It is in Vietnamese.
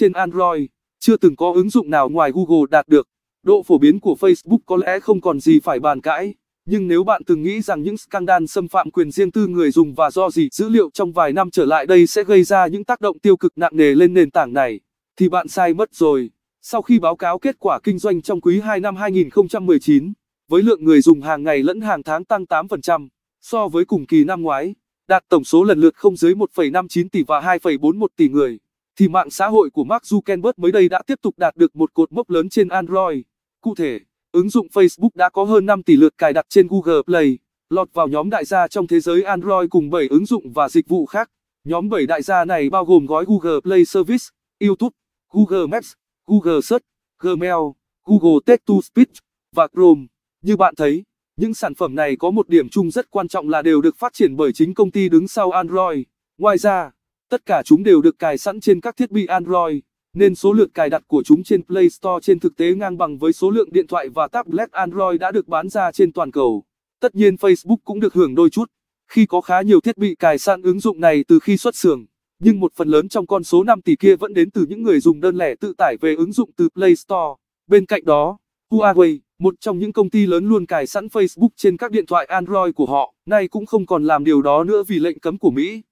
trên Android, chưa từng có ứng dụng nào ngoài Google đạt được. Độ phổ biến của Facebook có lẽ không còn gì phải bàn cãi, nhưng nếu bạn từng nghĩ rằng những scandal xâm phạm quyền riêng tư người dùng và do gì dữ liệu trong vài năm trở lại đây sẽ gây ra những tác động tiêu cực nặng nề lên nền tảng này, thì bạn sai mất rồi. Sau khi báo cáo kết quả kinh doanh trong quý 2 năm 2019, với lượng người dùng hàng ngày lẫn hàng tháng tăng 8% so với cùng kỳ năm ngoái, đạt tổng số lần lượt không dưới 1,59 tỷ và 2,41 tỷ người thì mạng xã hội của Mark Zuckerberg mới đây đã tiếp tục đạt được một cột mốc lớn trên Android. Cụ thể, ứng dụng Facebook đã có hơn 5 tỷ lượt cài đặt trên Google Play, lọt vào nhóm đại gia trong thế giới Android cùng 7 ứng dụng và dịch vụ khác. Nhóm 7 đại gia này bao gồm gói Google Play Service, YouTube, Google Maps, Google Search, Gmail, Google Text to Speech và Chrome. Như bạn thấy, những sản phẩm này có một điểm chung rất quan trọng là đều được phát triển bởi chính công ty đứng sau Android. Ngoài ra, Tất cả chúng đều được cài sẵn trên các thiết bị Android, nên số lượng cài đặt của chúng trên Play Store trên thực tế ngang bằng với số lượng điện thoại và tablet Android đã được bán ra trên toàn cầu. Tất nhiên Facebook cũng được hưởng đôi chút, khi có khá nhiều thiết bị cài sẵn ứng dụng này từ khi xuất xưởng, nhưng một phần lớn trong con số 5 tỷ kia vẫn đến từ những người dùng đơn lẻ tự tải về ứng dụng từ Play Store. Bên cạnh đó, Huawei, một trong những công ty lớn luôn cài sẵn Facebook trên các điện thoại Android của họ, nay cũng không còn làm điều đó nữa vì lệnh cấm của Mỹ.